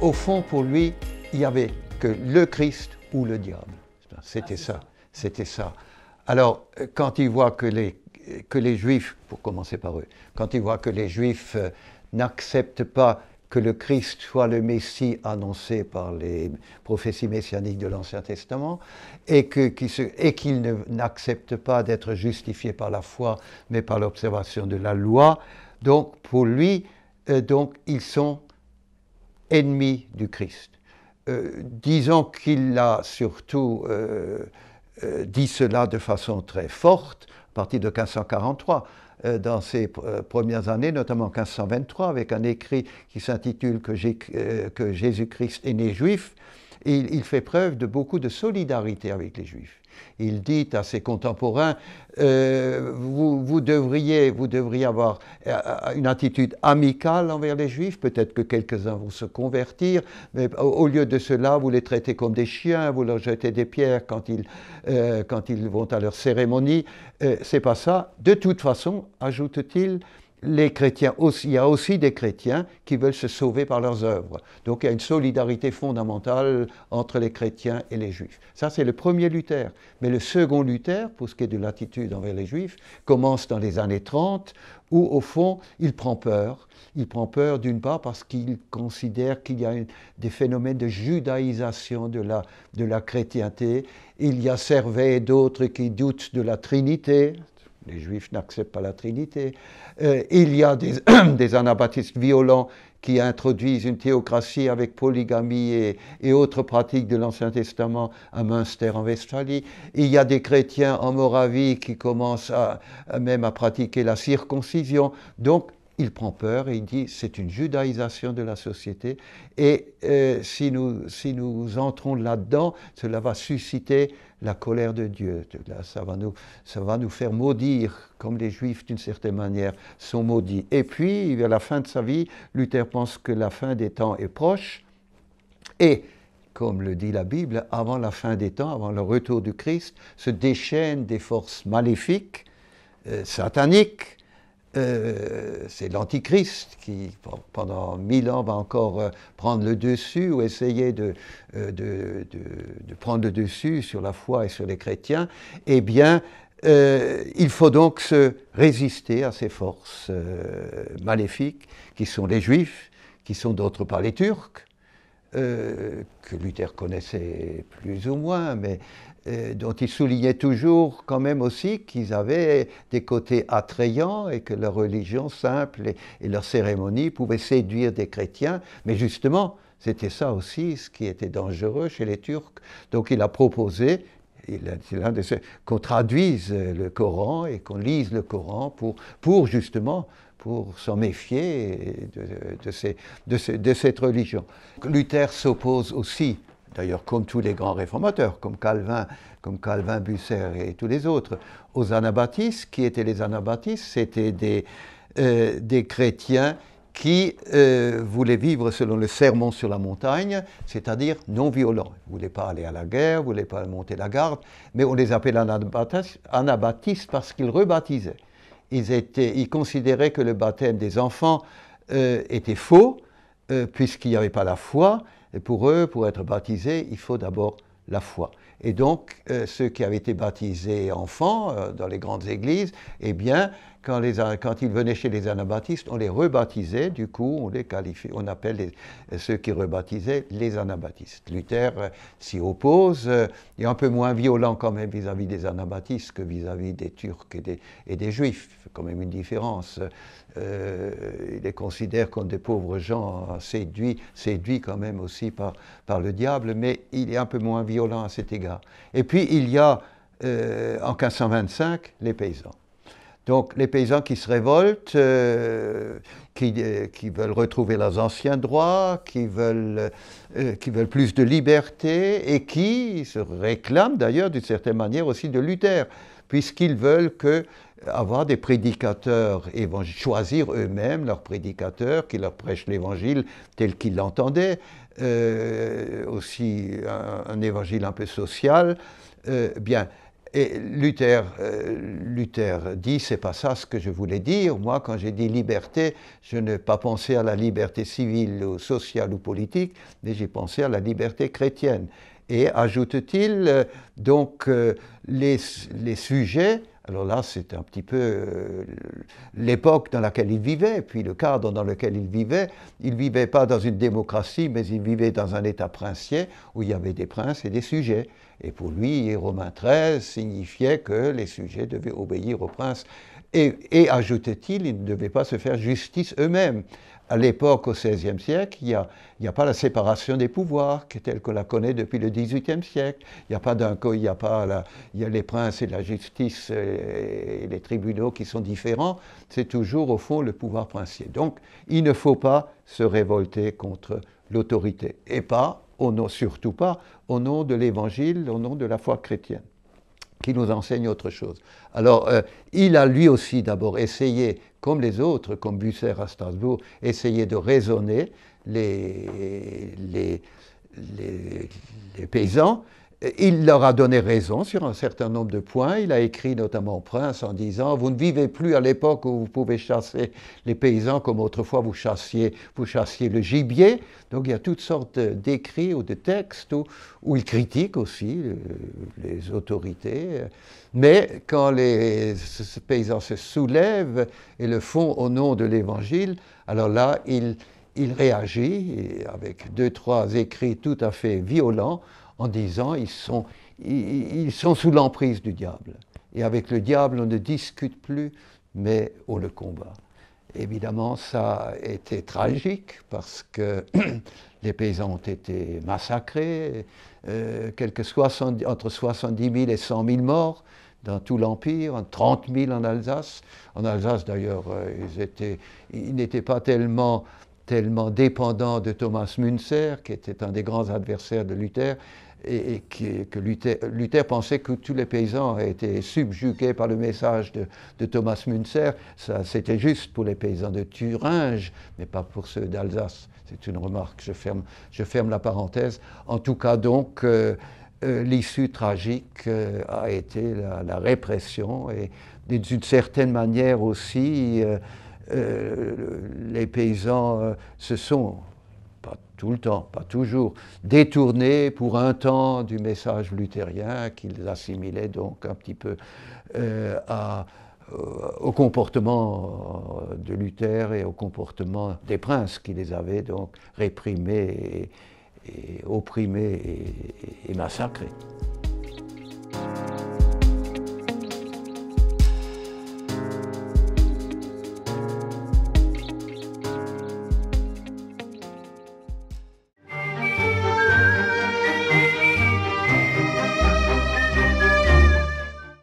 au fond, pour lui, il n'y avait que le Christ ou le diable. C'était ça, c'était ça. Alors, quand il voit que les, que les Juifs, pour commencer par eux, quand il voit que les Juifs euh, n'acceptent pas que le Christ soit le Messie annoncé par les prophéties messianiques de l'Ancien Testament, et qu'ils ne n'accepte pas d'être justifiés par la foi, mais par l'observation de la loi. Donc, pour lui, euh, donc, ils sont ennemi du Christ. Euh, disons qu'il a surtout euh, euh, dit cela de façon très forte à partir de 1543, dans ses premières années, notamment 1523, avec un écrit qui s'intitule que Jésus-Christ est né juif, il, fait preuve de beaucoup de solidarité avec les Juifs. Il dit à ses contemporains, euh, vous, devriez, avoir euh, euh, une attitude amicale envers les Juifs, peut-être que quelques-uns vont se convertir, mais au, lieu de cela, vous les traitez comme des chiens, vous leur jetez des pierres quand ils, vont à leur cérémonie. Ce C'est pas ça. De toute façon, ajoute-t-il, les chrétiens aussi, il y a aussi des chrétiens qui veulent se sauver par leurs œuvres. Donc il y a une solidarité fondamentale entre les chrétiens et les juifs. Ça, c'est le premier Luther. Mais le second Luther, pour ce qui est de l'attitude envers les juifs, commence dans les années 30, où au fond, il prend peur. Il prend peur d'une part parce qu'il considère qu'il y a des phénomènes de judaïsation de la, de la chrétienté. Il y a Servet et d'autres qui doutent de la Trinité, les juifs n'acceptent pas la Trinité. Euh, il y a des, anabaptistes violents qui introduisent une théocratie avec polygamie et, autres pratiques de l'Ancien Testament à Münster en Westphalie. Il y a des chrétiens en Moravie qui commencent même à pratiquer la circoncision. Donc il prend peur et il dit c'est une judaïsation de la société et euh, si, nous, si nous entrons là-dedans, cela va susciter la colère de Dieu. Ça va nous, ça va nous faire maudire, comme les Juifs d'une certaine manière sont maudits. Et puis, vers la fin de sa vie, Luther pense que la fin des temps est proche et comme le dit la Bible, avant la fin des temps, avant le retour du Christ, se déchaînent des forces maléfiques, euh, sataniques, euh, c'est l'Antichrist qui, pendant mille ans, va encore euh, prendre le dessus ou essayer euh, de, prendre le dessus sur la foi et sur les chrétiens, eh bien, il faut donc se résister à ces forces maléfiques qui sont les Juifs, qui sont d'autre part les Turcs, que Luther connaissait plus ou moins, mais euh, dont ils soulignait toujours quand même aussi qu'ils avaient des côtés attrayants et que leur religion simple et, leur cérémonie pouvaient séduire des chrétiens. Mais justement, c'était ça aussi ce qui était dangereux chez les Turcs. Donc il a proposé qu'on traduise le Coran et qu'on lise le Coran pour, justement pour s'en méfier de cette religion. Luther s'oppose aussi d'ailleurs comme tous les grands réformateurs, comme Calvin, comme Calvin, Busser et tous les autres, aux anabaptistes. Qui étaient les anabaptistes C'était euh, des, chrétiens qui euh, voulaient vivre selon le sermon sur la montagne, c'est-à-dire non violents Ils ne voulaient pas aller à la guerre, ils ne voulaient pas monter la garde, mais on les appelait anabaptistes, parce qu'ils rebaptisaient. Ils, étaient, considéraient que le baptême des enfants euh, était faux, puisqu'il n'y avait pas la foi, et pour eux, pour être baptisés, il faut d'abord la foi. Et donc, euh, ceux qui avaient été baptisés enfants euh, dans les grandes églises, eh bien, quand, les, quand, ils venaient chez les anabaptistes, on les rebaptisait, du coup, on les qualifie, on appelle ceux qui rebaptisaient les anabaptistes. Luther euh, s'y oppose, il euh, et un peu moins violent quand même vis-à-vis des anabaptistes que vis-à-vis des Turcs et des, et des Juifs, quand même une différence. Euh, il les considère comme des pauvres gens séduits, séduits quand même aussi par, par le diable, mais il est un peu moins violent à cet égard. Et puis il y a en 1525 les paysans. Donc les paysans qui se révoltent, euh, euh, qui, veulent retrouver leurs anciens droits, qui veulent, euh, qui veulent plus de liberté et qui se réclament d'ailleurs d'une certaine manière aussi de Luther, puisqu'ils veulent avoir des prédicateurs, choisir eux-mêmes leurs prédicateurs qui leur prêchent l'évangile tel qu'ils l'entendaient, aussi un, un, évangile un peu social. bien, et Luther, euh, Luther dit, c'est pas ça ce que je voulais dire. Moi, quand j'ai dit liberté, je n'ai pas pensé à la liberté civile ou sociale ou politique, mais j'ai pensé à la liberté chrétienne. Et ajoute-t-il, euh, donc, euh, les sujets alors là, c'est un petit peu euh, l'époque dans laquelle il vivait, puis le cadre dans lequel il vivait. Il ne vivait pas dans une démocratie, mais il vivait dans un État princier où il y avait des princes et des sujets. Et pour lui, Romain XIII signifiait que les sujets devaient obéir au princes. Et, et ajoutait-il, ils ne devaient pas se faire justice eux-mêmes à l'époque, au XVIe siècle, il n'y a, pas la séparation des pouvoirs telle qu'on la connaît depuis le XVIIIe siècle. Il n'y a pas d'un il n'y a pas y les princes et la justice et les tribunaux qui sont différents. C'est toujours, au fond, le pouvoir princier. Donc, il ne faut pas se révolter contre l'autorité. Et pas, au surtout pas, au nom de l'évangile, au nom de la foi chrétienne qui nous enseigne autre chose. Alors, euh, il a lui aussi d'abord essayé, comme les autres, comme Busser à Strasbourg, essayé de raisonner les paysans, il leur a donné raison sur un certain nombre de points. Il a écrit notamment au prince en disant Vous ne vivez plus à l'époque où vous pouvez chasser les paysans comme autrefois vous chassiez, vous chassiez le gibier. Donc il y a toutes sortes d'écrits ou de textes où, il critique aussi euh, les autorités. Mais quand les paysans se soulèvent et le font au nom de l'Évangile, alors là, il réagit avec deux, trois écrits tout à fait violents en disant ils sont, ils, sont sous l'emprise du diable. Et avec le diable, on ne discute plus, mais on le combat. Évidemment, ça a été tragique parce que les paysans ont été massacrés, euh, quelque entre 70 000 et 100 000 morts dans tout l'Empire, 30 000 en Alsace. En Alsace, d'ailleurs, euh, ils, étaient, ils n'étaient pas tellement, tellement dépendants de Thomas Münzer, qui était un des grands adversaires de Luther, et, que, Luther, pensait que tous les paysans étaient subjugués par le message de, Thomas Münzer. c'était juste pour les paysans de Thuringe, mais pas pour ceux d'Alsace. C'est une remarque, je ferme, je ferme la parenthèse. En tout cas, donc, euh, euh, l'issue tragique euh, a été la répression et d'une certaine manière aussi, les paysans se sont pas tout le temps, pas toujours, détournés pour un temps du message luthérien qu'ils assimilaient donc un petit peu euh, euh, au comportement euh, de Luther et au comportement des princes qui les avaient donc réprimés et, opprimés et massacrés.